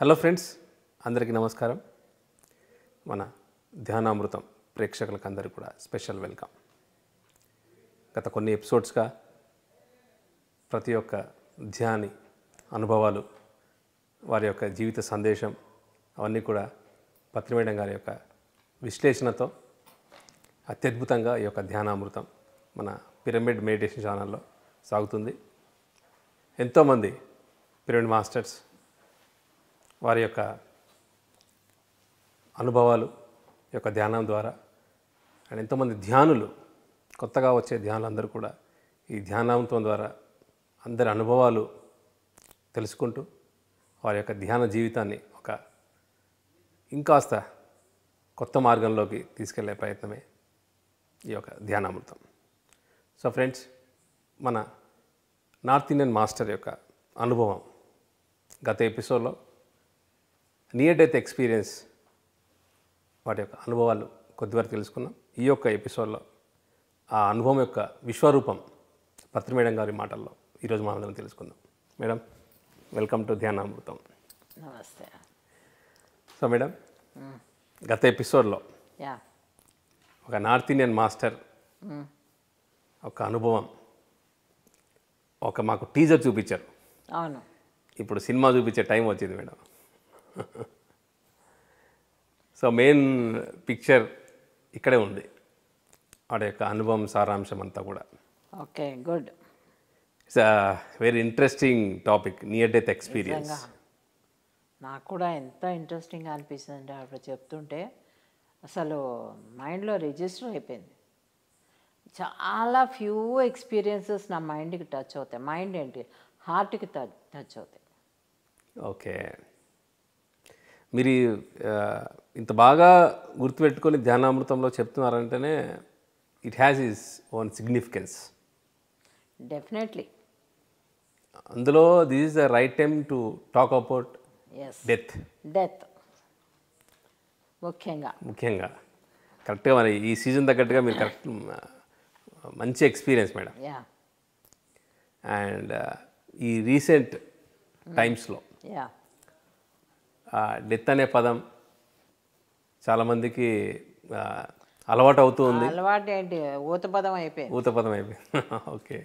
Hello friends అందరికీ నమస్కారం మన ధ్యానామృతం ప్రేక్షకులకు అందరికీ కూడా స్పెషల్ వెల్కమ్ గత కొన్ని ఎపిసోడ్స్గా ప్రతి ఒక్క ధ్యాని అనుభవాలు వారి యొక్క జీవిత సందేశం అవన్నీ కూడా పత్రిమేడం గారి యొక్క విశ్లేషణతో అత్యద్భుతంగా ఈ యొక్క ధ్యానామృతం మన పిరమిడ్ మెడిటేషన్ ఛానల్లో సాగుతుంది ఎంతోమంది పిరమిడ్ మాస్టర్స్ వారి యొక్క అనుభవాలు యొక్క ధ్యానం ద్వారా అండ్ ఎంతోమంది ధ్యానులు కొత్తగా వచ్చే ధ్యానులందరూ కూడా ఈ ధ్యానాంతం ద్వారా అందరి అనుభవాలు తెలుసుకుంటూ వారి యొక్క ధ్యాన జీవితాన్ని ఒక ఇంకాస్త కొత్త మార్గంలోకి తీసుకెళ్లే ప్రయత్నమే ఈ యొక్క ధ్యానామృతం సో ఫ్రెండ్స్ మన నార్త్ ఇండియన్ మాస్టర్ యొక్క అనుభవం గత ఎపిసోడ్లో నియర్ డెత్ ఎక్స్పీరియన్స్ వాటి యొక్క అనుభవాలు కొద్దివరకు తెలుసుకున్నాం ఈ యొక్క ఎపిసోడ్లో ఆ అనుభవం యొక్క విశ్వరూపం పత్రి మేడం గారి మాటల్లో ఈరోజు మా అందరం తెలుసుకుందాం మేడం వెల్కమ్ టు ధ్యానామృతం నమస్తే సో మేడం hmm. గత ఎపిసోడ్లో ఒక నార్త్ ఇండియన్ మాస్టర్ ఒక అనుభవం ఒక మాకు టీజర్ చూపించారు అవును ఇప్పుడు సినిమా చూపించే టైం వచ్చింది మేడం సో మెయిన్ పిక్చర్ ఇక్కడే ఉంది వాడి యొక్క అనుభవం సారాంశం అంతా కూడా okay good it's very interesting topic near death experience నాకు కూడా ఎంత ఇంట్రెస్టింగ్ అనిపిస్తుంది అప్పుడు చెప్తుంటే అసలు మైండ్లో రిజిస్టర్ అయిపోయింది చాలా ఫ్యూ ఎక్స్పీరియన్సెస్ నా మైండ్కి టచ్ అవుతాయి మైండ్ ఏంటి హార్ట్కి టచ్ అవుతాయి ఓకే మీరు ఇంత బాగా గుర్తుపెట్టుకొని ధ్యానామృతంలో చెప్తున్నారంటేనే it has its own significance definitely అందులో this is the right time to talk about death death ముఖ్యంగా ముఖ్యంగా కరెక్ట్గా మరి ఈ సీజన్ తగ్గట్టుగా మీరు కరెక్ట్ మంచి ఎక్స్పీరియన్స్ మేడం అండ్ ఈ రీసెంట్ mm. టైమ్స్లో యా డెత్ అనే పదం చాలామందికి అలవాటు అవుతూ ఉంది అలవాటు ఏంటి ఊతపదం అయిపోయింది పదం అయిపోయింది ఓకే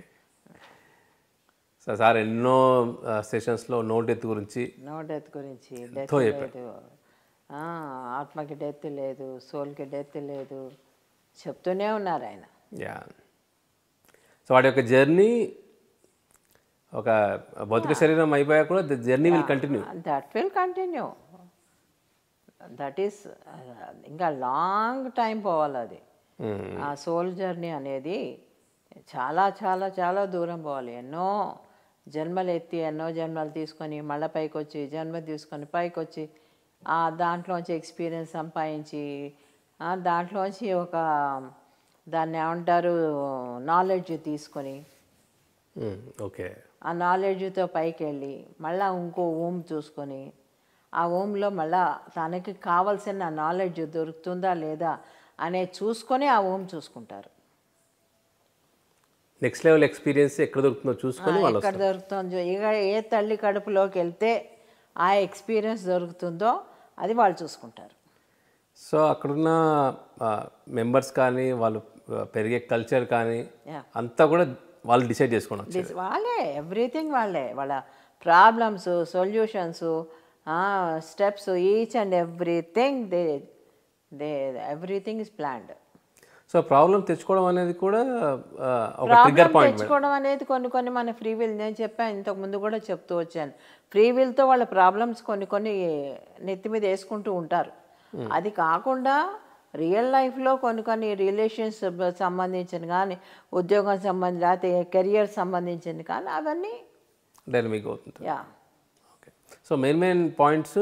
సార్ ఎన్నో సెషన్స్లో నో డెత్ గురించి నో డెత్ గురించి ఆత్మకి డెత్ లేదు సోల్కి డెత్ లేదు చెప్తూనే ఉన్నారు ఆయన యా సో వాడి యొక్క జర్నీ ఒక భౌతిక శరీరం అయిపోయాక కూడా the journey will continue that will continue that is ఇంకా లాంగ్ టైం పోవాలి అది hmm. ఆ సోల్ జర్నీ అనేది చాలా చాలా చాలా దూరం పోవాలి ఎన్నో జన్మలు ఎత్తి ఎన్నో జన్మలు తీసుకొని మళ్ళీ పైకి వచ్చి జన్మ తీసుకొని పైకి వచ్చి ఆ దాంట్లోంచి ఎక్స్పీరియన్స్ సంపాదించి దాంట్లోంచి ఒక దాన్ని ఏమంటారు నాలెడ్జ్ తీసుకొని ఓకే hmm, ఆ నాలెడ్జ్తో పైకి వెళ్ళి మళ్ళీ ఇంకో ఓం చూసుకొని ఆ ఓంలో మళ్ళీ తనకి కావలసిన నాలెడ్జ్ దొరుకుతుందా లేదా అనే చూసుకొని ఆ ఓం చూసుకుంటారు నెక్స్ట్ లెవెల్ ఎక్స్పీరియన్స్ ఎక్కడ దొరుకుతుందో చూసుకొని ఎక్కడ దొరుకుతుందో ఇక ఏ తల్లి కడుపులోకి వెళ్తే ఆ ఎక్స్పీరియన్స్ దొరుకుతుందో అది వాళ్ళు చూసుకుంటారు సో అక్కడున్న మెంబర్స్ కానీ వాళ్ళు పెరిగే కల్చర్ కానీ అంతా కూడా వాళ్ళు డిసైడ్ చేసుకోండి వాళ్ళే ఎవ్రీథింగ్ వాళ్ళే వాళ్ళ problems solutions steps each and everything they they everything is planned so problem తెచ్చుకోవడం అనేది కూడా ఒక ట్రిగ్గర్ పాయింట్ తెచ్చుకోవడం అనేది కొన్ని కొన్ని మన ఫ్రీ విల్ నేను చెప్పాను ఇంతకు ముందు కూడా చెప్తూ వచ్చాను ఫ్రీ విల్తో వాళ్ళ ప్రాబ్లమ్స్ కొన్ని కొన్ని నెత్తి మీద వేసుకుంటూ ఉంటారు hmm. అది కాకుండా రియల్ లైఫ్లో కొన్ని కొన్ని రిలేషన్స్ సంబంధించిన కానీ ఉద్యోగం సంబంధించి లేకపోతే కెరియర్ సంబంధించింది కానీ అవన్నీ డైనమిక్ అవుతుంది yeah okay so main main points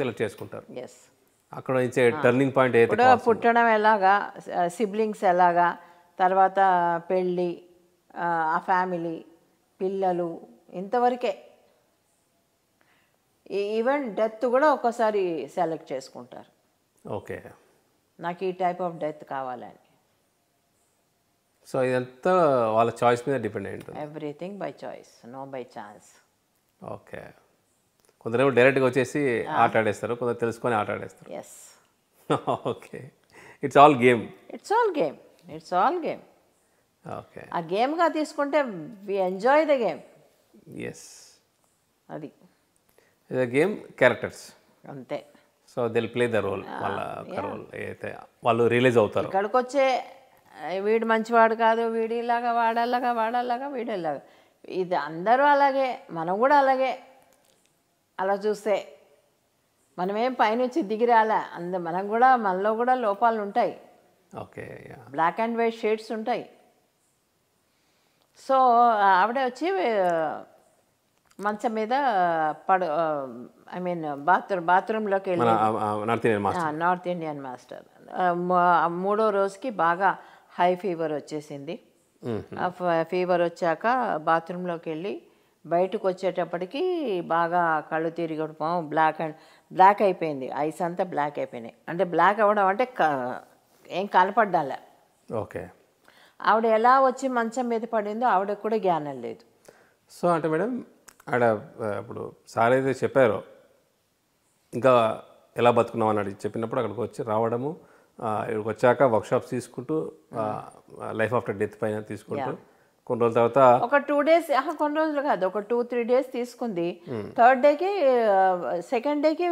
select చేసుకుంటారు ఎస్ అక్కడ ఇచ్చే టర్నింగ్ పాయింట్ ఇప్పుడు పుట్టడం ఎలాగా సిబ్లింగ్స్ ఎలాగా తర్వాత పెళ్ళి ఆ ఫ్యామిలీ పిల్లలు ఇంతవరకే ఈవెన్ డెత్ కూడా ఒక్కసారి సెలెక్ట్ చేసుకుంటారు ఓకే నాకు ఈ టైప్ ఆఫ్ డెత్ కావాలని సో ఇదంతా వాళ్ళ చాయిస్ మీద డిపెండ్ అయి everything by choice no by chance okay కొందరేమో డైరెక్ట్గా వచ్చేసి ఆట ఆడేస్తారు కొందరు తెలుసుకొని ఆట ఆడేస్తారు yes okay it's all game it's all game it's all game okay ఆ గేమ్గా తీసుకుంటే we enjoy the game yes అది గేమ్ క్యారెక్టర్స్ అంతే so they'll play the role వాళ్ళ రోల్ అయితే వాళ్ళు రిలీజ్ అవుతారు ఇక్కడికి వచ్చే వీడు మంచివాడు కాదు వీడి ఇలాగా వాడల్లాగా వాడల్లాగా వీడి ఇలాగా ఇది అందరూ అలాగే మనం కూడా అలాగే అలా చూస్తే మనమేం పైనుంచి దిగిరాలా అంద మనం కూడా మనలో కూడా లోపాలు ఉంటాయి okay black and white shades ఉంటాయి సో ఆవిడ వచ్చి మంచం మీద పడు ఐ మీన్ బాత్రూమ్ బాత్రూంలోకి వెళ్ళి North Indian master North Indian master మూడో రోజుకి బాగా హై ఫీవర్ వచ్చేసింది ఫీవర్ వచ్చాక బాత్రూంలోకి వెళ్ళి బయటకు వచ్చేటప్పటికి బాగా కళ్ళు తిరగడం బ్లాక్ అండ్ బ్లాక్ అయిపోయింది ఐస్ అంతా బ్లాక్ అయిపోయినాయి అంటే బ్లాక్ అవ్వడం అంటే ఏం కనపడ్డాలే ఓకే ఆవిడ ఎలా వచ్చి మంచం మీద పడిందో ఆవిడకు కూడా జ్ఞానం లేదు సో అంటే మేడం ఆడ ఇప్పుడు సార్ అయితే చెప్పారు ఇంకా ఎలా బతుకున్నాం అని చెప్పినప్పుడు అక్కడికి వచ్చి రావడము ఇక్కడికి వచ్చాక వర్క్షాప్స్ తీసుకుంటూ లైఫ్ ఆఫ్టర్ డెత్ పైన తీసుకుంటూ కొన్ని రోజుల తర్వాత ఒక టూ డేస్ కొన్ని రోజులు కాదు ఒక టూ త్రీ డేస్ తీసుకుంది థర్డ్ డేకి సెకండ్ డేకి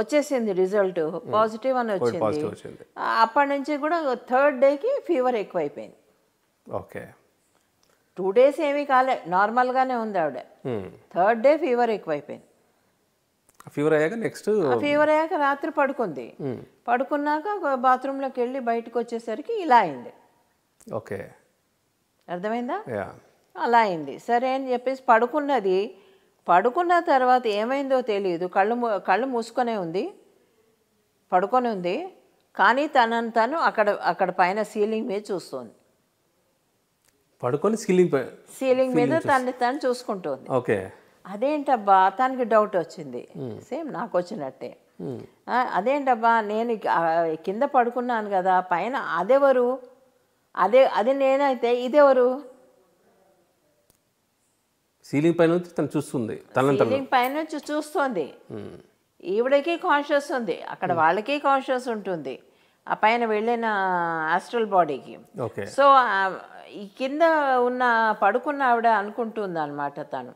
వచ్చేసింది రిజల్ట్ పాజిటివ్ అని వచ్చింది అప్పటి నుంచి కూడా థర్డ్ డేకి ఫీవర్ ఎక్కువైపోయింది ఓకే టూ డేస్ ఏమీ కాలే నార్మల్గానే ఉంది ఆవిడ థర్డ్ డే ఫీవర్ ఎక్కువైపోయింది ఫీవర్ అయ్యాక నెక్స్ట్ ఫీవర్ అయ్యాక రాత్రి పడుకుంది hmm. పడుకున్నాక బాత్రూంలోకి వెళ్ళి బయటకు వచ్చేసరికి ఇలా అయింది ఓకే అర్థమైందా అలా అయింది సరే అని చెప్పేసి పడుకున్నది పడుకున్న తర్వాత ఏమైందో తెలియదు కళ్ళు కళ్ళు మూసుకొనే ఉంది పడుకొని ఉంది కానీ తనను తను అక్కడ అక్కడ పైన సీలింగ్ మీద చూస్తుంది పడుకొని సీలింగ్ సీలింగ్ మీద తనని తను చూసుకుంటుంది ఓకే అదేంటబ్బా తనకి డౌట్ వచ్చింది సేమ్ నాకు వచ్చినట్టే అదేంటబ్బా నేను కింద పడుకున్నాను కదా పైన అదెవరు అదే అది నేనైతే ఇదెవరు సీలింగ్ పైన తను చూస్తుంది సీలింగ్ పైన చూస్తుంది ఈవిడకి కాన్షియస్ ఉంది అక్కడ వాళ్ళకి కాన్షియస్ ఉంటుంది ఆ పైన వెళ్ళిన ఆస్ట్రల్ బాడీకి సో ఈ కింద ఉన్న పడుకున్న ఆవిడ అనుకుంటుంది అనమాట తను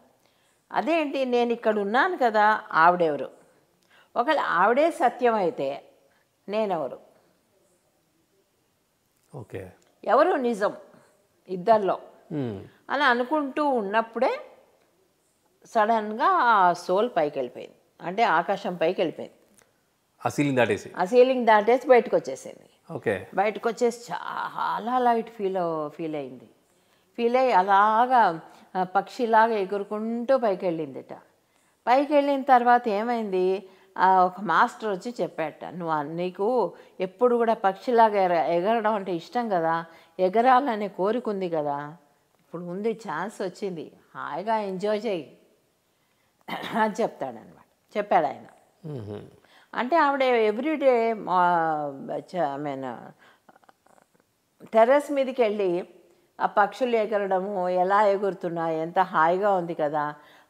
అదేంటి నేను ఇక్కడ ఉన్నాను కదా ఆవిడెవరు ఒకవేళ ఆవిడే సత్యం అయితే నేనెవరు ఓకే ఎవరు నిజం ఇద్దరిలో అని అనుకుంటూ ఉన్నప్పుడే సడన్గా ఆ సోల్ పైకి వెళ్ళిపోయింది అంటే ఆకాశం పైకి వెళ్ళిపోయింది ఆ సీలింగ్ దాటేసి ఆ సీలింగ్ దాటేసి బయటకు వచ్చేసింది ఓకే బయటకు వచ్చేసి చాలా లైట్ ఫీల్ ఫీల్ అయింది ఫీల్ అయ్యి అలాగా పక్షిలాగా ఎగురుకుంటూ పైకి వెళ్ళిందిట పైకి వెళ్ళిన తర్వాత ఏమైంది ఒక మాస్టర్ వచ్చి చెప్పాట నువ్వు నీకు ఎప్పుడు కూడా పక్షిలాగా ఎగర ఎగరడం అంటే ఇష్టం కదా ఎగరాలనే కోరిక ఉంది కదా ఇప్పుడు ఉంది ఛాన్స్ వచ్చింది హాయిగా ఎంజాయ్ చేయి అని చెప్తాడనమాట చెప్పాడు ఆయన అంటే ఆవిడ ఎవ్రీడే ఐ మీన్ టెర్రస్ మీదకి వెళ్ళి ఆ పక్షులు ఎగరడము ఎలా ఎగురుతున్నా ఎంత హాయిగా ఉంది కదా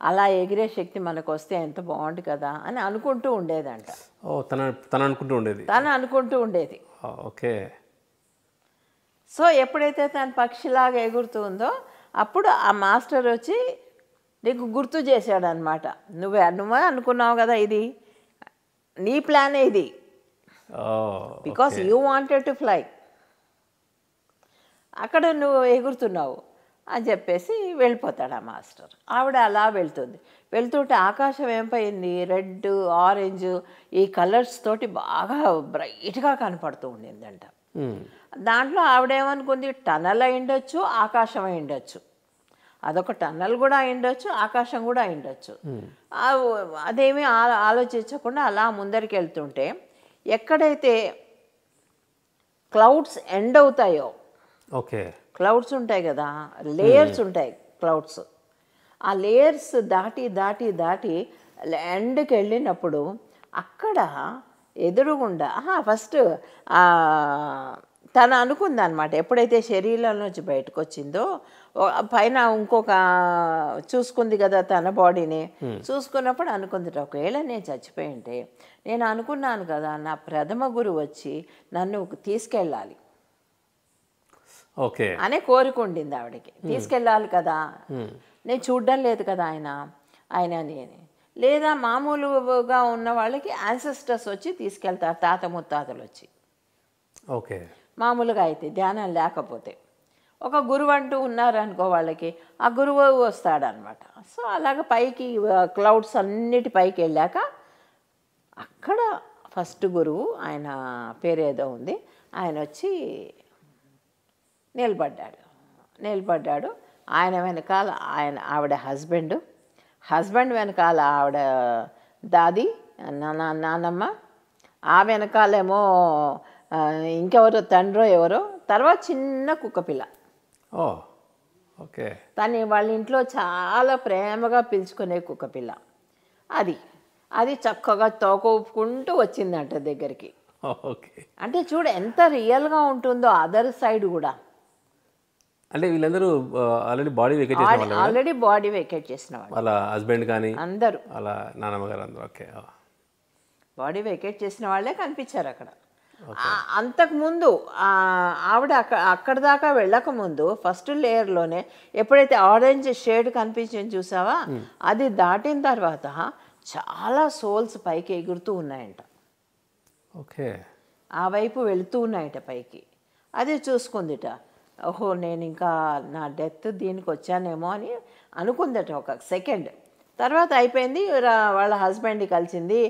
అలా ఎగిరే శక్తి మనకు వస్తే ఎంత బాగుంది కదా అని అనుకుంటూ ఉండేదంట ఓ తన తను అనుకుంటూ ఉండేది తను అనుకుంటూ ఉండేది ఓకే సో ఎప్పుడైతే తను పక్షిలాగా ఎగురుతుందో అప్పుడు ఆ మాస్టర్ వచ్చి నీకు గుర్తు చేశాడనమాట నువ్వే నువ్వే అనుకున్నావు కదా ఇది నీ ప్లాన్ ఇది because you wanted to fly అక్కడ నువ్వు ఎగురుతున్నావు అని చెప్పేసి వెళ్ళిపోతాడు ఆ మాస్టర్ ఆవిడ అలా వెళ్తుంది వెళ్తుంటే ఆకాశం ఏమైంది రెడ్ ఆరెంజ్ ఈ కలర్స్ తోటి బాగా బ్రైట్గా కనపడుతూ ఉండిందంట hmm. దాంట్లో ఆవిడేమనుకుంది టనల్ అయి ఉండొచ్చు ఆకాశం అయి ఉండొచ్చు అదొక టన్నల్ కూడా అయిండొచ్చు ఆకాశం కూడా అయిండొచ్చు అదేమీ ఆలోచించకుండా అలా ముందరికి వెళ్తుంటే ఎక్కడైతే క్లౌడ్స్ ఎండ్ అవుతాయో ఓకే క్లౌడ్స్ ఉంటాయి కదా లేయర్స్ ఉంటాయి క్లౌడ్స్ ఆ లేయర్స్ దాటి దాటి దాటి ఎండ్కి వెళ్ళినప్పుడు అక్కడ ఎదురుగుండా ఫస్ట్ తను అనుకుందనమాట ఎప్పుడైతే శరీరం నుంచి బయటకు వచ్చిందో పైన ఇంకొక చూసుకుంది కదా తన బాడీని చూసుకున్నప్పుడు అనుకుంది ఒకవేళ నేను ఉంటే నేను అనుకున్నాను కదా నా ప్రథమ గురు వచ్చి నన్ను తీసుకెళ్ళాలి ఓకే అనే కోరిక ఉండింది ఆవిడకి తీసుకెళ్ళాలి కదా నేను చూడడం లేదు కదా ఆయన ఆయన అని లేదా మామూలుగా ఉన్న వాళ్ళకి యాన్సెస్టర్స్ వచ్చి తీసుకెళ్తారు తాత ముత్తాతలు వచ్చి ఓకే మామూలుగా అయితే ధ్యానం లేకపోతే ఒక గురువు అంటూ ఉన్నారనుకో వాళ్ళకి ఆ గురువు వస్తాడనమాట సో అలాగ పైకి క్లౌడ్స్ అన్నిటి పైకి వెళ్ళాక అక్కడ ఫస్ట్ గురువు ఆయన పేరేదో ఉంది ఆయన వచ్చి నిలబడ్డాడు నిలబడ్డాడు ఆయన వెనకాల ఆయన ఆవిడ హస్బెండ్ హస్బెండ్ వెనకాల ఆవిడ దాది నాన్నమ్మ ఆ వెనకాలేమో ఇంకెవరో తండ్రో ఎవరో తర్వాత చిన్న కుక్కపిల్ల ఓ ఓకే తను వాళ్ళ ఇంట్లో చాలా ప్రేమగా పిలుచుకునే కుక్కపిల్ల అది అది చక్కగా తోక ఊపుకుంటూ వచ్చిందంట దగ్గరికి ఓకే అంటే చూడు ఎంత రియల్గా ఉంటుందో అదర్ సైడ్ కూడా అంటే వీళ్ళందరూ ఆల్రెడీ బాడీ వెకేట్ చేసిన ఆల్రెడీ బాడీ వెకేట్ చేసిన వాళ్ళ హస్బెండ్ కానీ అందరూ అలా నానమ్మ గారు అందరూ ఓకే బాడీ వెకేట్ చేసిన వాళ్ళే కనిపించారు అక్కడ అంతకుముందు ఆవిడ అక్కడ అక్కడ దాకా వెళ్ళకముందు ఫస్ట్ లేయర్లోనే ఎప్పుడైతే ఆరెంజ్ షేడ్ కనిపించింది చూసావా అది దాటిన తర్వాత చాలా సోల్స్ పైకి ఎగురుతూ ఉన్నాయంట ఓకే ఆ వైపు వెళుతూ ఉన్నాయట పైకి అది చూసుకుందిట ఓహో నేను ఇంకా నా డెత్ దీనికి వచ్చానేమో అని అనుకుందట ఒక సెకండ్ తర్వాత అయిపోయింది వాళ్ళ హస్బెండ్ని కలిసింది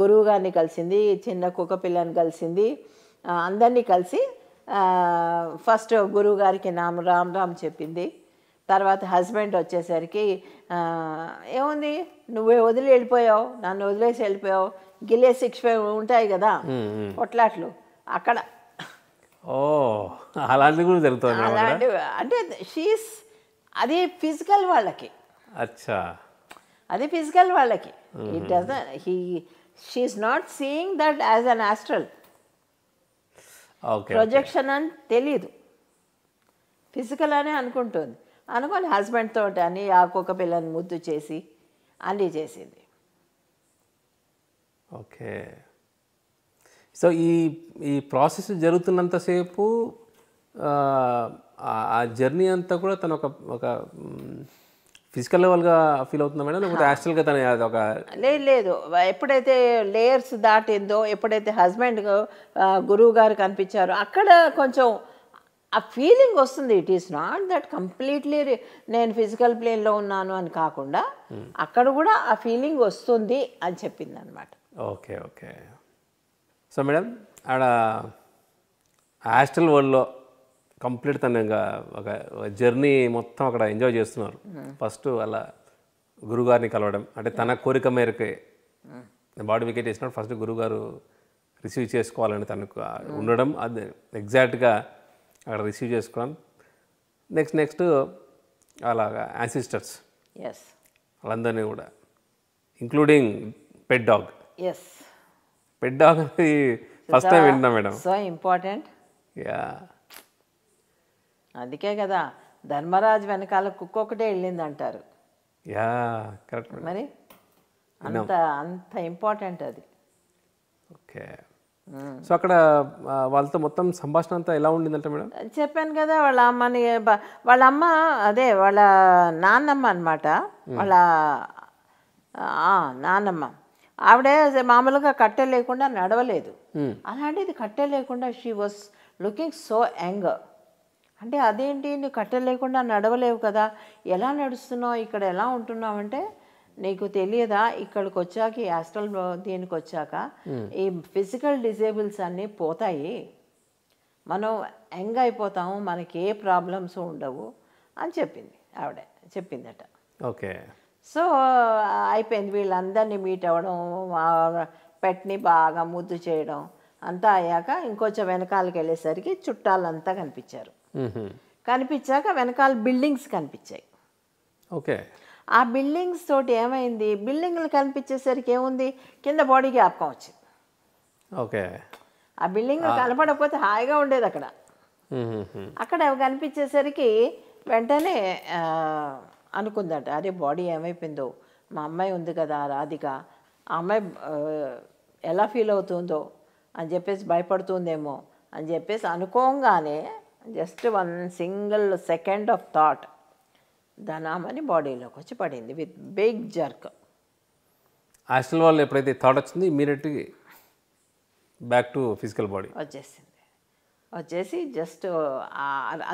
గురువు గారిని కలిసింది చిన్న కుక్క పిల్లని కలిసింది అందరినీ కలిసి ఫస్ట్ గురువు గారికి నామ రామ్ రామ్ చెప్పింది తర్వాత హస్బెండ్ వచ్చేసరికి ఏముంది నువ్వే వదిలి వెళ్ళిపోయావు నన్ను వదిలేసి వెళ్ళిపోయావు గిలే శిక్ష ఉంటాయి కదా కొట్లాట్లు అక్కడ ఓ అలాంటివి కూడా జరుగుతుంది అలాంటివి అంటే షీస్ అది ఫిజికల్ వాళ్ళకి అచ్చా అది ఫిజికల్ వాళ్ళకి it does he she is not seeing that as an astral projection అని తెలియదు ఫిజికల్ అనే అనుకుంటుంది అనుకోని హస్బెండ్తో అని ఆ కుక్క పిల్లని ముద్దు చేసి అన్నీ చేసింది ఓకే సో ఈ ఈ ప్రాసెస్ జరుగుతున్నంతసేపు ఆ జర్నీ అంతా కూడా తను ఒక ఒక ఫిజికల్ లెవెల్గా ఫీల్ అవుతుందా మేడం లేకపోతే యాక్చువల్గా తన ఒక లేదు లేదు ఎప్పుడైతే లేయర్స్ దాటిందో ఎప్పుడైతే హస్బెండ్ గురువు గారు కనిపించారో అక్కడ కొంచెం ఆ ఫీలింగ్ వస్తుంది it is not that completely నేను ఫిజికల్ ప్లేన్లో ఉన్నాను అని కాకుండా hmm. అక్కడ కూడా ఆ ఫీలింగ్ వస్తుంది అని చెప్పింది అనమాట ఓకే ఓకే సో మేడం ఆడ హాస్టల్ వరల్డ్లో కంప్లీట్ తన ఒక జర్నీ మొత్తం అక్కడ ఎంజాయ్ చేస్తున్నారు ఫస్ట్ అలా గురుగారిని కలవడం అంటే తన కోరిక మేరకే బాడీ వికెట్ వేసినప్పుడు ఫస్ట్ గురుగారు రిసీవ్ చేసుకోవాలని తనకు ఉండడం అది ఎగ్జాక్ట్గా అక్కడ రిసీవ్ చేసుకోవడం నెక్స్ట్ నెక్స్ట్ అలాగా యాన్సిస్టర్స్ వాళ్ళందరినీ కూడా including pet dog pet dog అనేది ఫస్ట్ టైం వింటున్నాం మేడం సో ఇంపార్టెంట్ యా అందుకే కదా ధర్మరాజు వెనకాల కుక్క ఒకటే వెళ్ళింది అంటారు యా కరెక్ట్ మరి అంత అంత ఇంపార్టెంట్ అది ఓకే సో అక్కడ వాళ్ళతో మొత్తం సంభాషణ అంతా ఎలా ఉండిందంట మేడం చెప్పాను కదా వాళ్ళ అమ్మని వాళ్ళ అమ్మ అదే వాళ్ళ నాన్నమ్మ అనమాట వాళ్ళ నాన్నమ్మ ఆవిడే మామూలుగా కట్టె లేకుండా నడవలేదు అలాంటిది కట్టె లేకుండా she was looking so anger అంటే అదేంటి నువ్వు కట్టెలు లేకుండా నడవలేవు కదా ఎలా నడుస్తున్నావు ఇక్కడ ఎలా ఉంటున్నావు అంటే నీకు తెలియదా ఇక్కడికి వచ్చాక ఈ ఆస్ట్రల్ దీనికి వచ్చాక ఈ ఫిజికల్ డిజేబుల్స్ అన్నీ పోతాయి మనం యంగ్ అయిపోతాము మనకి ఏ ప్రాబ్లమ్స్ ఉండవు అని చెప్పింది ఆవిడ చెప్పిందట ఓకే సో అయిపోయింది వీళ్ళందరినీ మీట్ అవ్వడం పెట్ని బాగా ముద్దు చేయడం అంతా అయ్యాక ఇంకొంచెం వెనకాలకి వెళ్ళేసరికి చుట్టాలంతా కనిపించారు కనిపించాక వెనకాల బిల్డింగ్స్ కనిపించాయి ఓకే ఆ బిల్డింగ్స్ తోటి ఏమైంది బిల్డింగ్లు కనిపించేసరికి ఏముంది కింద బాడీ జ్ఞాపకం వచ్చింది ఓకే ఆ బిల్డింగ్ కనపడకపోతే హాయిగా ఉండేది అక్కడ అక్కడ కనిపించేసరికి వెంటనే అనుకుందట అరే బాడీ ఏమైపోయిందో మా అమ్మాయి ఉంది కదా రాధిక ఆ అమ్మాయి ఎలా ఫీల్ అవుతుందో అని చెప్పేసి భయపడుతుందేమో అని చెప్పేసి అనుకోగానే just one single second of thought ధనామని బాడీలోకి వచ్చి పడింది విత్ బిగ్ జర్క్ హాస్టల్ వాళ్ళు ఎప్పుడైతే థాట్ వచ్చింది immediate back to physical body వచ్చేసింది వచ్చేసి జస్ట్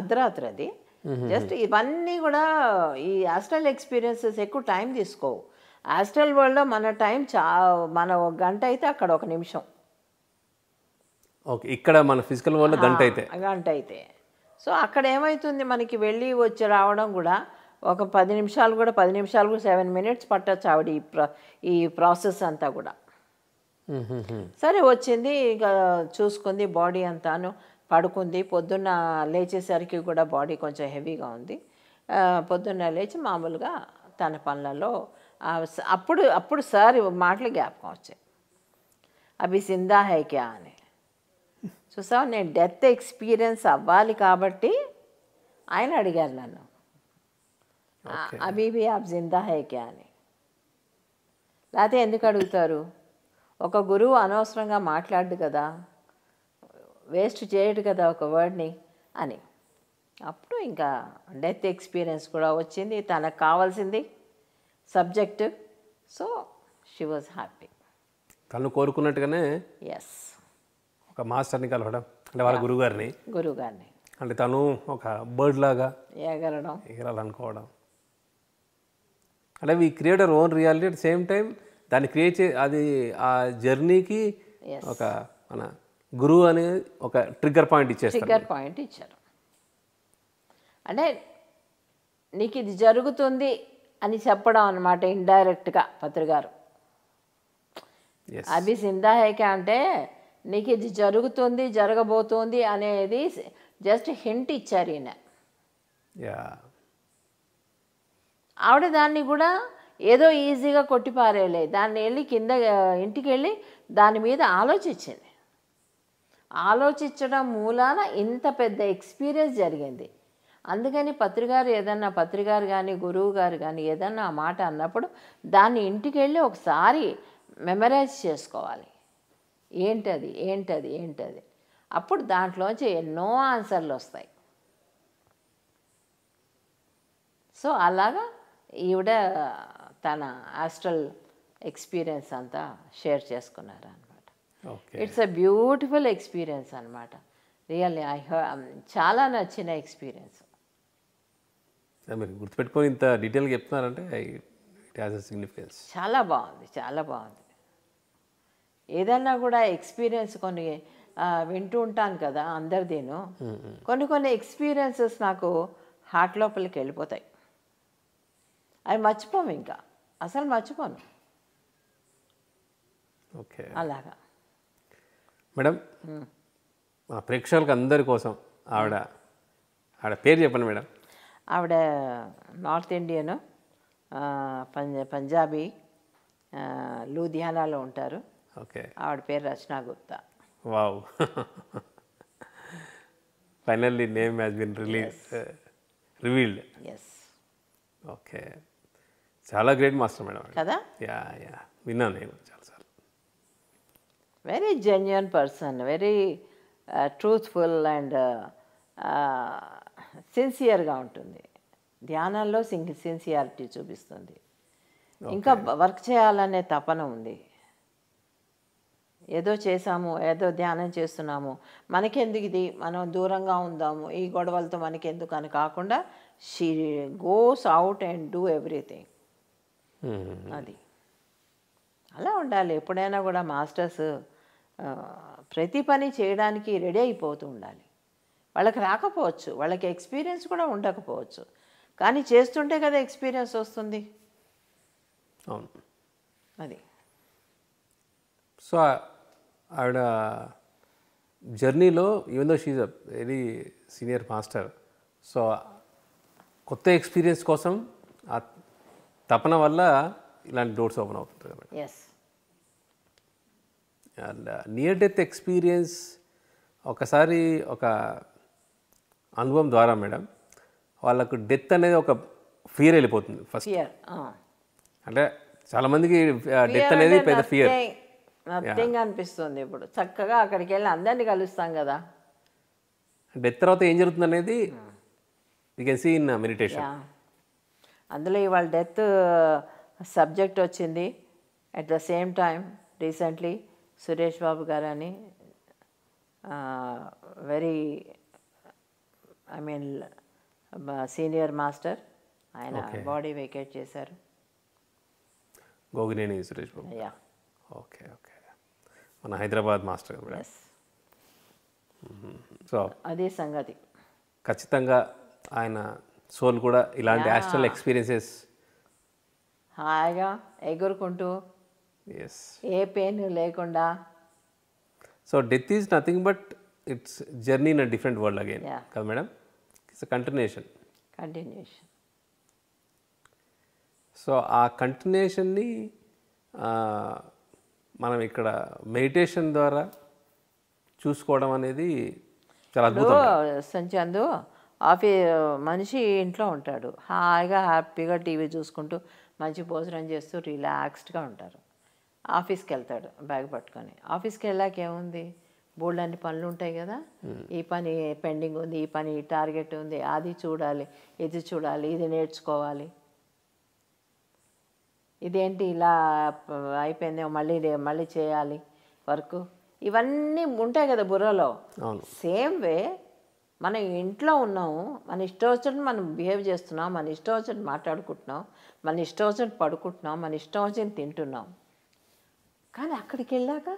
అర్ధరాత్రి అది జస్ట్ ఇవన్నీ కూడా ఈ ఆస్టల్ ఎక్స్పీరియన్సెస్ ఎక్కువ టైం తీసుకోవు ఆస్ట్రల్ వరల్డ్లో మన టైం చా మన ఒక గంట అయితే అక్కడ ఒక నిమిషం ఓకే ఇక్కడ మన ఫిజికల్ వరల్డ్ గంట అయితే గంట అయితే సో అక్కడ ఏమవుతుంది మనకి వెళ్ళి వచ్చి రావడం కూడా ఒక పది నిమిషాలు కూడా పది నిమిషాలు కూడా సెవెన్ మినిట్స్ పట్టచ్చు ఆవిడ ఈ ప్రా ఈ ప్రాసెస్ అంతా కూడా సరే వచ్చింది ఇక చూసుకుంది బాడీ అంతాను పడుకుంది పొద్దున్న లేచేసరికి కూడా బాడీ కొంచెం హెవీగా ఉంది పొద్దున్న లేచి మామూలుగా తన పనులలో అప్పుడు అప్పుడు సార్ మాటలు జ్ఞాపకం వచ్చాయి అభి సిందా హై అని చూసావు నేను డెత్ ఎక్స్పీరియన్స్ అవ్వాలి కాబట్టి ఆయన అడిగారు నన్ను అబీబీ ఆఫ్ జిందా హైక్యా అని లేకపోతే ఎందుకు అడుగుతారు ఒక గురువు అనవసరంగా మాట్లాడు కదా వేస్ట్ చేయడు కదా ఒక వర్డ్ని అని అప్పుడు ఇంకా డెత్ ఎక్స్పీరియన్స్ కూడా వచ్చింది తనకు కావాల్సింది subject so she was happy తను కోరుకున్నట్టుగానే ఎస్ ఒక మాస్టర్ని కలవడం అంటే వాళ్ళ గురుగారిని గారిని అంటే తను ఒక బర్డ్ లాగా ఎగరడం ఎగరాలనుకోవడం అంటే we creator own reality at same time దాన్ని క్రియేట్ చే అది ఆ జర్నీకి ఒక మన గురువు అనే ఒక ట్రిగ్గర్ పాయింట్ ఇచ్చారు ట్రిగ్గర్ పాయింట్ ఇచ్చారు అంటే నీకు ఇది జరుగుతుంది అని చెప్పడం అనమాట ఇండైరెక్ట్గా పత్రిగారు అభి సిందాహేక అంటే నీకు ఇది జరుగుతుంది జరగబోతుంది అనేది జస్ట్ హింట్ ఇచ్చారు ఈయన ఆవిడ దాన్ని కూడా ఏదో ఈజీగా కొట్టిపారేలే దాన్ని వెళ్ళి కింద ఇంటికి వెళ్ళి దాని మీద ఆలోచించింది ఆలోచించడం మూలాన ఇంత పెద్ద ఎక్స్పీరియన్స్ జరిగింది అందుకని పత్రికారు ఏదన్నా పత్రికారు కానీ గురువు గారు కానీ ఏదన్నా మాట అన్నప్పుడు దాన్ని ఇంటికి వెళ్ళి ఒకసారి మెమరైజ్ చేసుకోవాలి ఏంటది ఏంటది ఏంటది అప్పుడు దాంట్లోంచి ఎన్నో ఆన్సర్లు వస్తాయి సో అలాగా ఈవిడ తన ఆస్ట్రల్ ఎక్స్పీరియన్స్ అంతా షేర్ చేసుకున్నారు అనమాట ఇట్స్ అ బ్యూటిఫుల్ ఎక్స్పీరియన్స్ అనమాట రియల్లీ ఐ చాలా నచ్చిన ఎక్స్పీరియన్స్ గుర్తుపెట్టుకొని ఇంత డీటెయిల్గా చెప్తున్నారంటే చాలా బాగుంది చాలా బాగుంది ఏదన్నా కూడా ఎక్స్పీరియన్స్ కొన్ని వింటూ ఉంటాను కదా అందరిదీను కొన్ని కొన్ని ఎక్స్పీరియన్సెస్ నాకు హార్ట్ లోపలికి వెళ్ళిపోతాయి అవి మర్చిపోము ఇంకా అసలు మర్చిపోను ఓకే అలాగా మేడం మా ప్రేక్షకులకు అందరి కోసం ఆవిడ ఆవిడ పేరు చెప్పండి మేడం ఆవిడ నార్త్ ఇండియను పంజాబీ లూధియానాలో ఉంటారు ఓకే ఆవిడ పేరు Rachana Gupta wow finally name has been release revealed yes okay చాలా గ్రేట్ మాస్టర్ మేడం కదా యా యా విన్నాను నేను చాలాసార్లు very genuine person very truthful and సిన్సియర్గా ఉంటుంది ధ్యానంలో సిన్సియారిటీ చూపిస్తుంది ఇంకా వర్క్ చేయాలనే తపన ఉంది ఏదో చేశాము ఏదో ధ్యానం చేస్తున్నాము మనకెందుకు ఇది మనం దూరంగా ఉందాము ఈ గొడవలతో మనకెందుకు అని కాకుండా she goes out and do everything అది అలా ఉండాలి ఎప్పుడైనా కూడా మాస్టర్స్ ప్రతి పని చేయడానికి రెడీ అయిపోతూ ఉండాలి వాళ్ళకి రాకపోవచ్చు వాళ్ళకి ఎక్స్పీరియన్స్ కూడా ఉండకపోవచ్చు కానీ చేస్తుంటే కదా ఎక్స్పీరియన్స్ వస్తుంది అది సో ఆవిడ జర్నీలో even though she's a very senior master so కొత్త ఎక్స్పీరియన్స్ కోసం ఆ తపన వల్ల ఇలాంటి డోర్స్ ఓపెన్ అవుతుంది కదా నియర్ డెత్ ఎక్స్పీరియన్స్ ఒకసారి ఒక అనుభవం ద్వారా మేడం వాళ్ళకు డెత్ అనేది ఒక ఫియర్ వెళ్ళిపోతుంది ఫస్ట్ అంటే చాలామందికి డెత్ అనేది పెద్ద ఫియర్ నథింగ్ అనిపిస్తుంది ఇప్పుడు చక్కగా అక్కడికి వెళ్ళి అందరినీ కలుస్తాం కదా డెత్ తర్వాత ఏం జరుగుతుంది అనేది కెన్ మెడిటేషన్ uh, అందులో ఇవాళ డెత్ uh, సబ్జెక్ట్ వచ్చింది at the same time recently Suresh Babu గారని very I mean senior master ఆయన బాడీ వెకేట్ చేశారు గోగినేని సురేష్ బాబు ఓకే ఓకే మన హైదరాబాద్ మాస్టర్ సో అదే సంగతి ఖచ్చితంగా ఆయన సోల్ కూడా ఇలాంటి యాస్ట్రల్ ఎక్స్పీరియన్సెస్ హాయిగా ఎగురుకుంటూ ఎస్ ఏ పెయిన్ లేకుండా so death is nothing but it's journey in a different world again కదా madam it's continuation continuation so ఆ కంటిన్యూషన్ని మనం ఇక్కడ మెడిటేషన్ ద్వారా చూసుకోవడం అనేది చాలా అద్భుతం సంచందు ఆఫీ మనిషి ఇంట్లో ఉంటాడు హాయిగా హ్యాపీగా టీవీ చూసుకుంటూ మంచి భోజనం చేస్తూ రిలాక్స్డ్గా ఉంటారు ఆఫీస్కి వెళ్తాడు బ్యాగ్ పట్టుకొని ఆఫీస్కి వెళ్ళాక ఏముంది బోల్డ్ పనులు ఉంటాయి కదా ఈ పని పెండింగ్ ఉంది ఈ పని టార్గెట్ ఉంది అది చూడాలి ఇది చూడాలి ఇది నేర్చుకోవాలి ఇదేంటి ఇలా అయిపోయిందేమో మళ్ళీ మళ్ళీ చేయాలి వర్క్ ఇవన్నీ ఉంటాయి కదా బుర్రలో సేమ్ వే మనం ఇంట్లో ఉన్నాము మన ఇష్టం వచ్చినట్టు మనం బిహేవ్ చేస్తున్నాం మన ఇష్టం వచ్చినట్టు మాట్లాడుకుంటున్నాం మన ఇష్టం వచ్చినట్టు పడుకుంటున్నాం మన ఇష్టం వచ్చినట్టు తింటున్నాం కానీ అక్కడికి వెళ్ళాక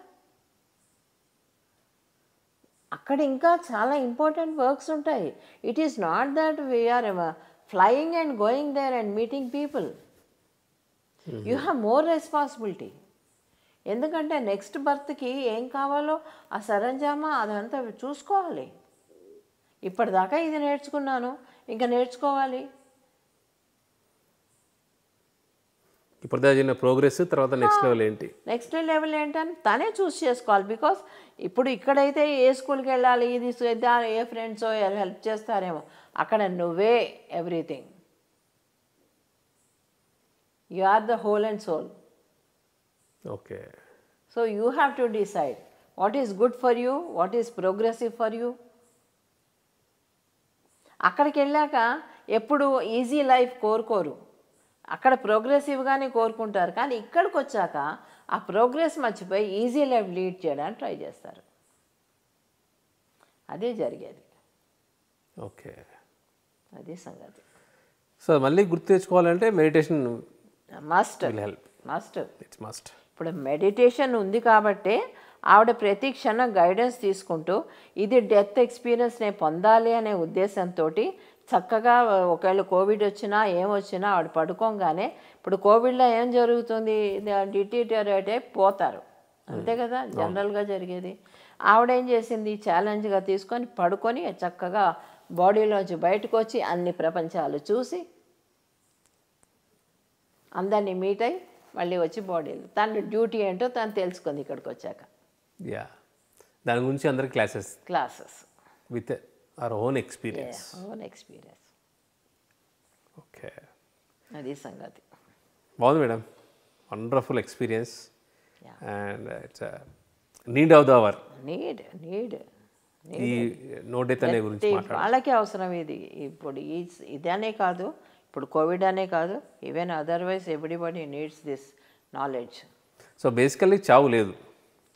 అక్కడ ఇంకా చాలా ఇంపార్టెంట్ వర్క్స్ ఉంటాయి it is not that we are flying and going there and meeting people you have more responsibility ఎందుకంటే నెక్స్ట్ బర్త్కి ఏం కావాలో ఆ సరంజామా అదంతా చూసుకోవాలి ఇప్పటిదాకా ఇది నేర్చుకున్నాను ఇంకా నేర్చుకోవాలి ఇప్పుడు ప్రోగ్రెస్ తర్వాత నెక్స్ట్ లెవెల్ ఏంటి నెక్స్ట్ లెవెల్ ఏంటని తనే చూస్ చేసుకోవాలి బికాస్ ఇప్పుడు ఇక్కడైతే ఏ స్కూల్కి వెళ్ళాలి ఇది ఏ ఫ్రెండ్స్ హెల్ప్ చేస్తారేమో అక్కడ నువ్వే everything you are the whole and soul okay so you have to decide what is good for you what is progressive for you అక్కడికి వెళ్ళాక ఎప్పుడు ఈజీ లైఫ్ కోరుకోరు అక్కడ ప్రోగ్రెసివ్గానే కోరుకుంటారు కానీ ఇక్కడికి వచ్చాక ఆ ప్రోగ్రెస్ మర్చిపోయి ఈజీ లైఫ్ లీడ్ చేయడానికి ట్రై చేస్తారు అదే జరిగేది ఓకే అదే సంగతి సో మళ్ళీ గుర్తు తెచ్చుకోవాలంటే meditation must help must it's must ఇప్పుడు మెడిటేషన్ ఉంది కాబట్టి ఆవిడ ప్రతి క్షణం గైడెన్స్ తీసుకుంటూ ఇది డెత్ ఎక్స్పీరియన్స్ నేను పొందాలి అనే ఉద్దేశంతో చక్కగా ఒకవేళ కోవిడ్ వచ్చినా ఏమొచ్చినా ఆవిడ పడుకోగానే ఇప్పుడు కోవిడ్లో ఏం జరుగుతుంది డిటీటరేట్ అయి పోతారు అంతే hmm. కదా జనరల్గా జరిగేది ఆవిడ ఏం చేసింది ఛాలెంజ్గా తీసుకొని పడుకొని చక్కగా బాడీలోంచి బయటకు వచ్చి అన్ని ప్రపంచాలు చూసి అందరినీ మీట్ అయ్యి మళ్ళీ వచ్చి బాడీ తన డ్యూటీ ఏంటో తను తెలుసుకుంది ఇక్కడికి వచ్చాక యా దాని గురించి అందరు classes classes with our own experience own experience okay అది సంగతి బాగుంది madam wonderful experience and it's need of the hour need need ఈ నోట్ అనే గురించి వాళ్ళకే అవసరం ఇది ఇప్పుడు ఈ ఇదనే కాదు ఇప్పుడు కోవిడ్ అనే కాదు even otherwise everybody needs this knowledge so basically చావు లేదు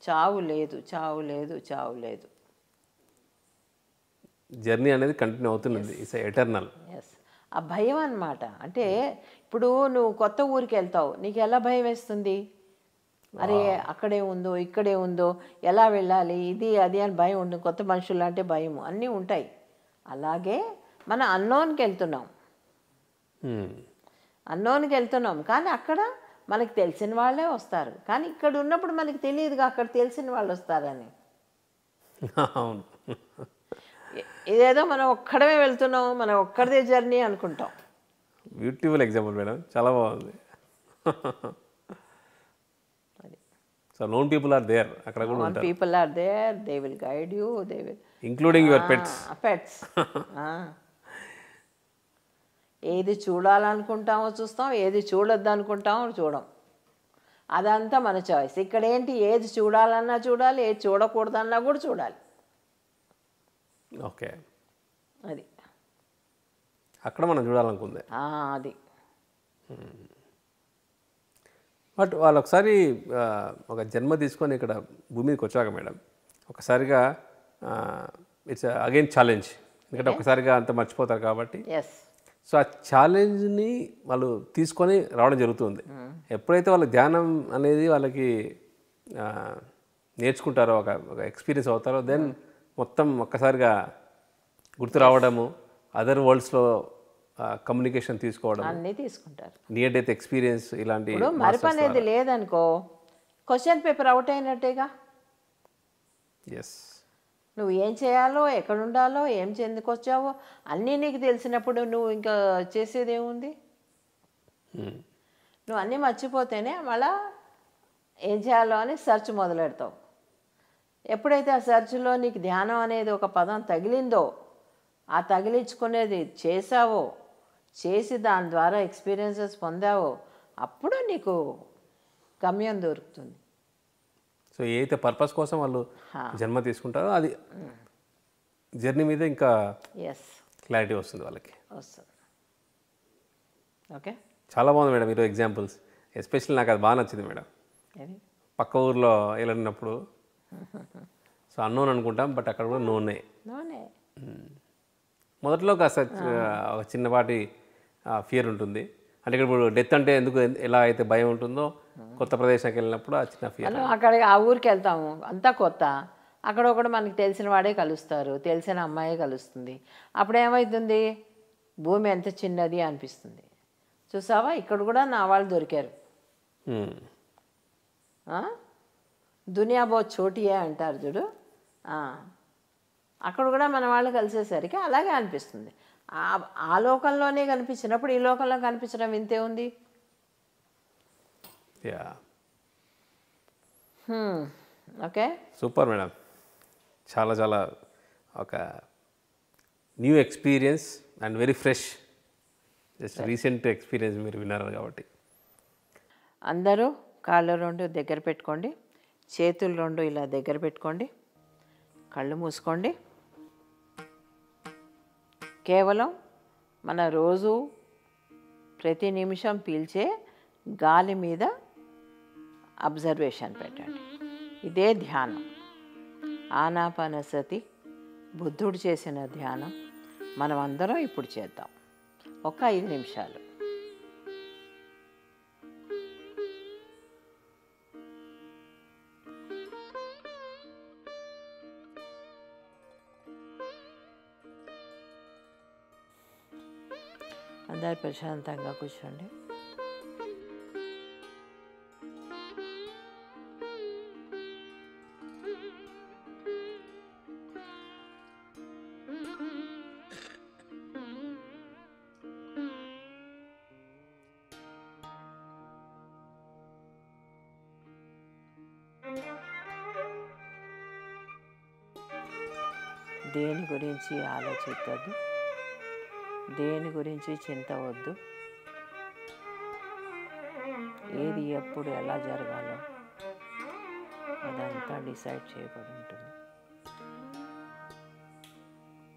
చావు లేదు చావు లేదు చావు లేదు జర్నీ అనేది కంటిన్యూ అవుతున్నది ఇట్స్ ఎటర్నల్ ఎస్ ఆ భయం అనమాట అంటే ఇప్పుడు నువ్వు కొత్త ఊరికి వెళ్తావు నీకు ఎలా భయం వేస్తుంది అరే అక్కడే ఉందో ఇక్కడే ఉందో ఎలా వెళ్ళాలి ఇది అది అని భయం ఉంటుంది కొత్త మనుషులు అంటే భయం అన్నీ ఉంటాయి అలాగే మన అన్నోన్కి వెళ్తున్నాం అన్నోన్కి వెళ్తున్నాం కానీ అక్కడ మనకి తెలిసిన వాళ్ళే వస్తారు కానీ ఇక్కడ ఉన్నప్పుడు మనకి తెలియదుగా అక్కడ తెలిసిన వాళ్ళు వస్తారని అవును ఇదేదో మనం ఒక్కడమే వెళ్తున్నాం మనం ఒక్కడదే జర్నీ అనుకుంటాం బ్యూటిఫుల్ ఎగ్జాంపుల్ మేడం చాలా బాగుంది so known people are there అక్కడ కూడా ఉంటారు people are there they will guide you they will including your pets pets ఏది చూడాలనుకుంటామో చూస్తాం ఏది చూడొద్దు అనుకుంటామో చూడం అదంతా మన చాయిస్ ఇక్కడ ఏంటి ఏది చూడాలన్నా చూడాలి ఏది చూడకూడదన్నా కూడా చూడాలి ఓకే అది అక్కడ మనం చూడాలనుకుంది అది బట్ వాళ్ళు ఒకసారి ఒక జన్మ తీసుకొని ఇక్కడ భూమి మీదకి వచ్చాక మేడం ఒకసారిగా ఇట్స్ అగైన్ ఛాలెంజ్ ఎందుకంటే ఒకసారిగా అంత మర్చిపోతారు కాబట్టి ఎస్ సో ఆ ఛాలెంజ్ని వాళ్ళు తీసుకొని రావడం జరుగుతుంది ఎప్పుడైతే వాళ్ళ ధ్యానం అనేది వాళ్ళకి నేర్చుకుంటారో ఒక ఒక ఎక్స్పీరియన్స్ అవుతారో దెన్ మొత్తం ఒక్కసారిగా గుర్తు రావడము అదర్ వరల్డ్స్లో కమ్యూనికేషన్ తీసుకోవడం అన్నీ తీసుకుంటారు నియర్ డెత్ ఎక్స్పీరియన్స్ ఇలాంటి మరపు అనేది లేదనుకో క్వశ్చన్ పేపర్ అవుట్ అయినట్టేగా ఎస్ నువ్వు ఏం చేయాలో ఎక్కడుండాలో ఏం చెందుకు వచ్చావో అన్నీ నీకు తెలిసినప్పుడు నువ్వు ఇంకా చేసేది ఏముంది నువ్వు అన్నీ మర్చిపోతేనే మళ్ళా ఏం చేయాలో అని సెర్చ్ మొదలెడతావు ఎప్పుడైతే ఆ సెర్చ్లో నీకు ధ్యానం అనేది ఒక పదం తగిలిందో ఆ తగిలించుకునేది చేసావో చేసి దాని ద్వారా ఎక్స్పీరియన్సెస్ పొందావో అప్పుడు నీకు గమ్యం దొరుకుతుంది సో ఏ అయితే పర్పస్ కోసం వాళ్ళు జన్మ తీసుకుంటారో అది జర్నీ మీద ఇంకా క్లారిటీ వస్తుంది వాళ్ళకి ఓకే చాలా బాగుంది మేడం ఈరోజు ఎగ్జాంపుల్స్ ఎస్పెషల్లీ నాకు అది బాగా నచ్చింది మేడం పక్క ఊర్లో వెళ్ళినప్పుడు సో అన్నోన్ అనుకుంటాం బట్ అక్కడ కూడా నూనె మొదట్లో కాస్త ఒక చిన్నపాటి ఫియర్ ఉంటుంది అంటే ఇప్పుడు డెత్ అంటే ఎందుకు ఎలా అయితే భయం ఉంటుందో కొత్త ప్రదేశానికి వెళ్ళినప్పుడు ఆ చిన్న ఫీల్ అక్కడ ఆ ఊరికి వెళ్తాము అంతా కొత్త అక్కడ ఒకడు మనకి తెలిసిన వాడే కలుస్తారు తెలిసిన అమ్మాయే కలుస్తుంది అప్పుడు ఏమవుతుంది భూమి ఎంత చిన్నది అనిపిస్తుంది చూసావా ఇక్కడ కూడా నా వాళ్ళు దొరికారు దునియా బో చోటియే అంటారు చూడు అక్కడ కూడా మన వాళ్ళు కలిసేసరికి అలాగే అనిపిస్తుంది ఆ లోకంలోనే కనిపించినప్పుడు ఈ లోకంలో కనిపించడం ఇంతే ఉంది ఓకే సూపర్ మేడం చాలా చాలా ఒక new experience and very fresh just recent experience మీరు విన్నారు కాబట్టి అందరూ కాళ్ళు రెండు దగ్గర పెట్టుకోండి చేతులు రెండు ఇలా దగ్గర పెట్టుకోండి కళ్ళు మూసుకోండి కేవలం మన రోజు ప్రతి నిమిషం పీల్చే గాలి మీద అబ్జర్వేషన్ పెట్టండి ఇదే ధ్యానం ఆనాపానసతి బుద్ధుడు చేసిన ధ్యానం మనం అందరం ఇప్పుడు చేద్దాం ఒక ఐదు నిమిషాలు ప్రశాంతంగా కూర్చోండి దేని గురించి ఆలోచిద్దు దేని గురించి చింత వద్దు ఏది ఎప్పుడు ఎలా జరగాలో అదంతా డిసైడ్ చేయబడి ఉంటుంది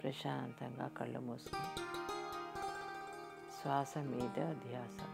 ప్రశాంతంగా కళ్ళు మూసుకుని శ్వాస మీద ధ్యాసం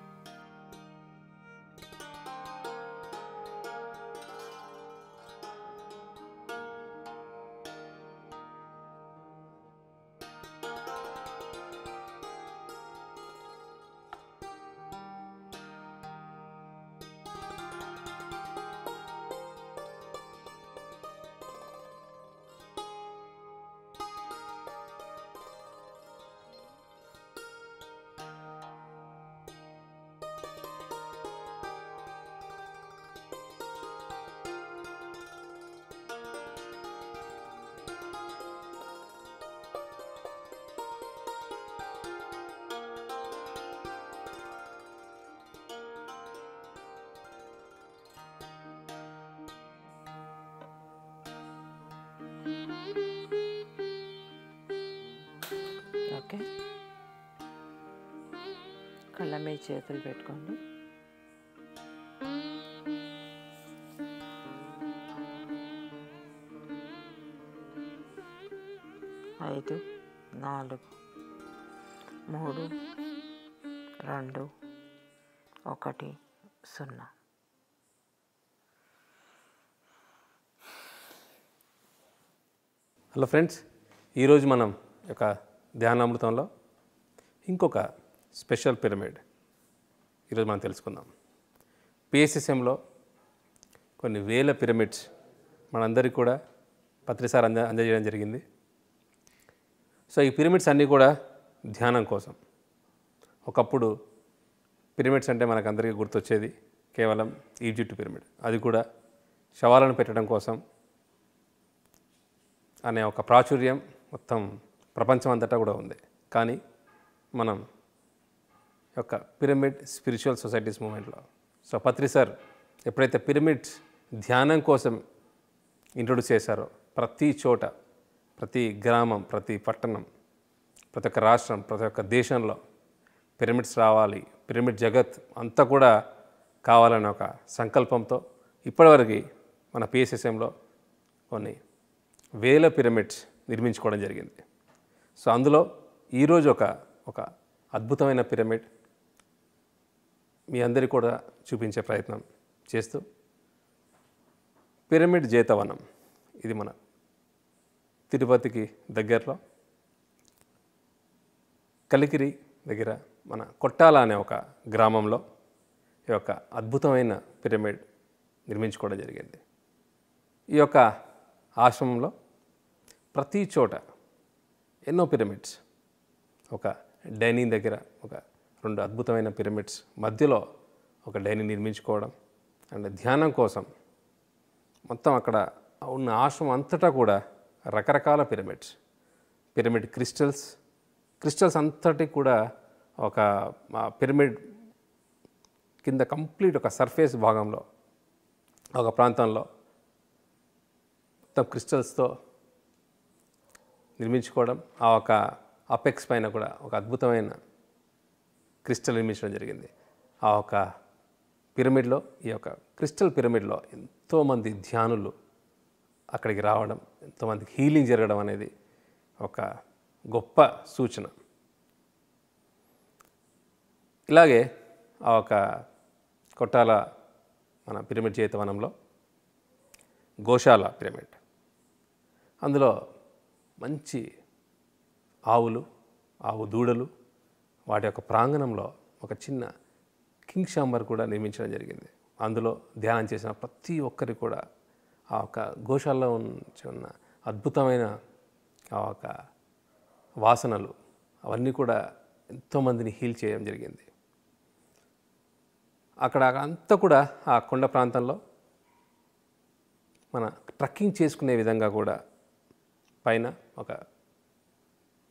ఓకే కళ్ళ మీద చేతులు పెట్టుకోండి ఐదు నాలుగు మూడు రెండు ఒకటి సున్నా హలో ఫ్రెండ్స్ ఈరోజు మనం యొక్క ధ్యానామృతంలో ఇంకొక స్పెషల్ పిరమిడ్ ఈరోజు మనం తెలుసుకుందాం పిఎస్ఎస్ఎంలో కొన్ని వేల పిరమిడ్స్ మనందరికీ కూడా పత్రిసారి అంద అందజేయడం జరిగింది సో ఈ పిరమిడ్స్ అన్నీ కూడా ధ్యానం కోసం ఒకప్పుడు పిరమిడ్స్ అంటే మనకు అందరికీ గుర్తొచ్చేది కేవలం ఈజిప్ట్ పిరమిడ్ అది కూడా శవాలను పెట్టడం కోసం అనే ఒక ప్రాచుర్యం మొత్తం ప్రపంచం అంతటా కూడా ఉంది కానీ మనం యొక్క పిరమిడ్ స్పిరిచువల్ సొసైటీస్ మూమెంట్లో సో పత్రి సార్ ఎప్పుడైతే పిరమిడ్ ధ్యానం కోసం ఇంట్రొడ్యూస్ చేశారో ప్రతి చోట ప్రతి గ్రామం ప్రతి పట్టణం ప్రతి ఒక్క రాష్ట్రం ప్రతి ఒక్క దేశంలో పిరమిడ్స్ రావాలి పిరమిడ్ జగత్ అంతా కూడా కావాలనే ఒక సంకల్పంతో ఇప్పటివరకు మన పిఎస్ఎస్ఎంలో కొన్ని వేల పిరమిడ్స్ నిర్మించుకోవడం జరిగింది సో అందులో ఈరోజు ఒక ఒక అద్భుతమైన పిరమిడ్ మీ అందరికీ కూడా చూపించే ప్రయత్నం చేస్తూ పిరమిడ్ జేతవనం ఇది మన తిరుపతికి దగ్గరలో కలికిరి దగ్గర మన కొట్టాల అనే ఒక గ్రామంలో ఈ యొక్క అద్భుతమైన పిరమిడ్ నిర్మించుకోవడం జరిగింది ఈ యొక్క ఆశ్రమంలో ప్రతి చోట ఎన్నో పిరమిడ్స్ ఒక డైనింగ్ దగ్గర ఒక రెండు అద్భుతమైన పిరమిడ్స్ మధ్యలో ఒక డైనింగ్ నిర్మించుకోవడం అండ్ ధ్యానం కోసం మొత్తం అక్కడ ఉన్న ఆశ్రమం అంతటా కూడా రకరకాల పిరమిడ్స్ పిరమిడ్ క్రిస్టల్స్ క్రిస్టల్స్ అంతటి కూడా ఒక పిరమిడ్ కింద కంప్లీట్ ఒక సర్ఫేస్ భాగంలో ఒక ప్రాంతంలో మొత్తం క్రిస్టల్స్తో నిర్మించుకోవడం ఆ ఒక అపెక్స్ పైన కూడా ఒక అద్భుతమైన క్రిస్టల్ నిర్మించడం జరిగింది ఆ ఒక పిరమిడ్లో ఈ యొక్క క్రిస్టల్ పిరమిడ్లో ఎంతోమంది ధ్యానులు అక్కడికి రావడం ఎంతోమందికి హీలింగ్ జరగడం అనేది ఒక గొప్ప సూచన ఇలాగే ఆ ఒక కొట్టాల మన పిరమిడ్ చేతవనంలో గోశాల పిరమిడ్ అందులో మంచి ఆవులు ఆవు దూడలు వాటి యొక్క ప్రాంగణంలో ఒక చిన్న కింగ్ షాంబర్ కూడా నిర్మించడం జరిగింది అందులో ధ్యానం చేసిన ప్రతి ఒక్కరి కూడా ఆ యొక్క గోశాల్లో ఉన్న అద్భుతమైన ఆ యొక్క వాసనలు అవన్నీ కూడా ఎంతోమందిని హీల్ చేయడం జరిగింది అక్కడ అంతా కూడా ఆ కొండ ప్రాంతంలో మన ట్రక్కింగ్ చేసుకునే విధంగా కూడా పైన ఒక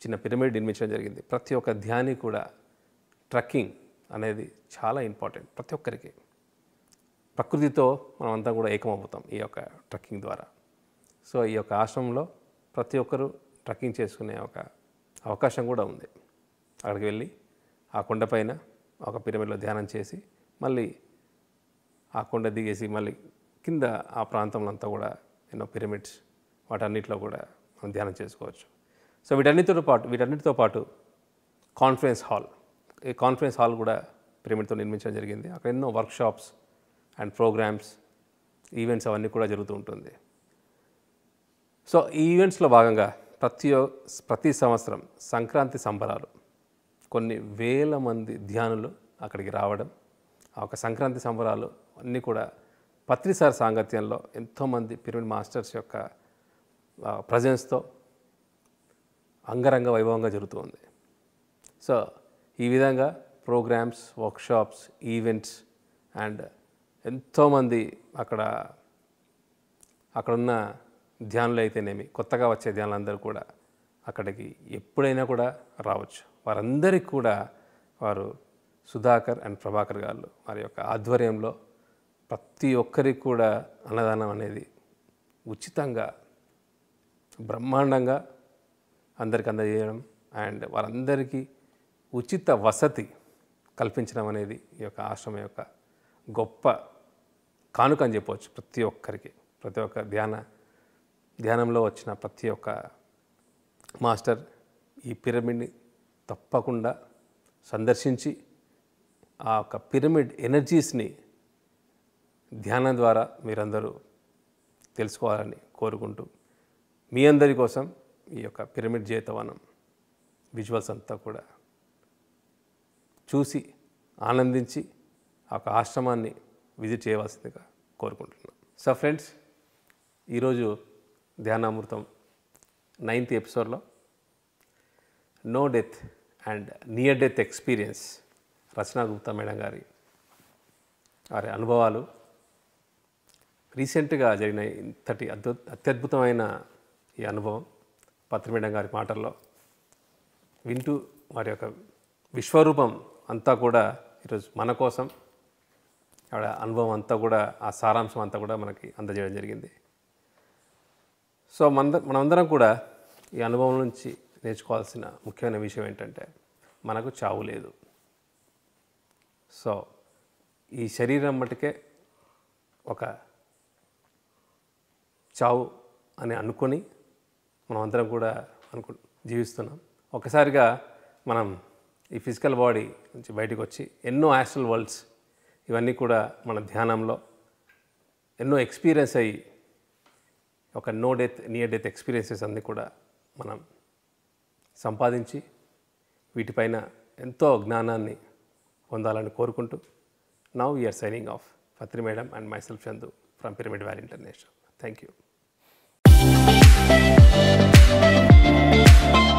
చిన్న పిరమిడ్ నిర్మించడం జరిగింది ప్రతి ఒక్క ధ్యాని కూడా ట్రక్కింగ్ అనేది చాలా ఇంపార్టెంట్ ప్రతి ఒక్కరికి ప్రకృతితో మనం అంతా కూడా ఏకమవుతాం ఈ యొక్క ట్రక్కింగ్ ద్వారా సో ఈ యొక్క ఆశ్రమంలో ప్రతి ఒక్కరూ ట్రక్కింగ్ చేసుకునే ఒక అవకాశం కూడా ఉంది అక్కడికి వెళ్ళి ఆ కొండపైన ఒక పిరమిడ్లో ధ్యానం చేసి మళ్ళీ ఆ కొండ దిగేసి మళ్ళీ కింద ఆ ప్రాంతంలో అంతా కూడా ఎన్నో పిరమిడ్స్ వాటన్నిటిలో కూడా చేసుకొని ధ్యానం చేసుకోవచ్చు సో వీటన్నిటితో పాటు వీటన్నిటితో పాటు కాన్ఫరెన్స్ హాల్ ఈ కాన్ఫరెన్స్ హాల్ కూడా పిరమిడ్తో నిర్మించడం జరిగింది అక్కడ ఎన్నో వర్క్షాప్స్ అండ్ ప్రోగ్రామ్స్ ఈవెంట్స్ అవన్నీ కూడా జరుగుతూ ఉంటుంది సో ఈ ఈవెంట్స్లో భాగంగా ప్రతి ప్రతి సంవత్సరం సంక్రాంతి సంబరాలు కొన్ని వేల మంది ధ్యానులు అక్కడికి రావడం ఆ యొక్క సంక్రాంతి సంబరాలు అన్నీ కూడా పత్రిసార సాంగత్యంలో ఎంతోమంది పిరమిడ్ మాస్టర్స్ యొక్క ప్రజెన్స్తో అంగరంగ వైభవంగా జరుగుతుంది సో ఈ విధంగా ప్రోగ్రామ్స్ వర్క్షాప్స్ ఈవెంట్స్ అండ్ ఎంతోమంది అక్కడ అక్కడున్న ధ్యానులు అయితేనేమి కొత్తగా వచ్చే ధ్యానులందరూ కూడా అక్కడికి ఎప్పుడైనా కూడా రావచ్చు వారందరికీ కూడా వారు సుధాకర్ అండ్ ప్రభాకర్ గారు వారి యొక్క ఆధ్వర్యంలో ప్రతి ఒక్కరికి కూడా అన్నదానం అనేది ఉచితంగా బ్రహ్మాండంగా అందరికి అందజేయడం అండ్ వారందరికీ ఉచిత వసతి కల్పించడం అనేది ఈ యొక్క ఆశ్రమం యొక్క గొప్ప కానుక అని చెప్పవచ్చు ప్రతి ఒక్కరికి ప్రతి ఒక్క ధ్యాన ధ్యానంలో వచ్చిన ప్రతి ఒక్క మాస్టర్ ఈ పిరమిడ్ని తప్పకుండా సందర్శించి ఆ యొక్క పిరమిడ్ ఎనర్జీస్ని ధ్యానం ద్వారా మీరందరూ తెలుసుకోవాలని కోరుకుంటూ మీ అందరి కోసం ఈ యొక్క పిరమిడ్ జీతవనం విజువల్స్ అంతా కూడా చూసి ఆనందించి ఆ ఆశ్రమాన్ని విజిట్ చేయవలసిందిగా కోరుకుంటున్నాను సో ఫ్రెండ్స్ ఈరోజు ధ్యానామృతం నైన్త్ ఎపిసోడ్లో no death and near death experience Rachana Gupta madam గారి వారి అనుభవాలు రీసెంట్గా జరిగిన ఇంతటి అత్యద్భుతమైన ఈ అనుభవం పత్రిమీడం గారి మాటల్లో వింటూ వారి యొక్క విశ్వరూపం అంతా కూడా ఈరోజు మన కోసం ఆవిడ అనుభవం అంతా కూడా ఆ సారాంశం అంతా కూడా మనకి అందజేయడం జరిగింది సో మన మనమందరం కూడా ఈ అనుభవం నుంచి నేర్చుకోవాల్సిన ముఖ్యమైన విషయం ఏంటంటే మనకు చావు లేదు సో ఈ శరీరం మటుకే ఒక చావు అని అనుకొని మనం అందరం కూడా అనుకు జీవిస్తున్నాం ఒకసారిగా మనం ఈ ఫిజికల్ బాడీ నుంచి బయటకు వచ్చి ఎన్నో యాస్ట్రల్ వరల్డ్స్ ఇవన్నీ కూడా మన ధ్యానంలో ఎన్నో ఎక్స్పీరియన్స్ అయ్యి ఒక no death near death experiences అన్నీ కూడా మనం సంపాదించి వీటిపైన ఎంతో జ్ఞానాన్ని పొందాలని కోరుకుంటూ now we are signing off Patri madam and myself Chandu from pyramid valley international thank you Thank you.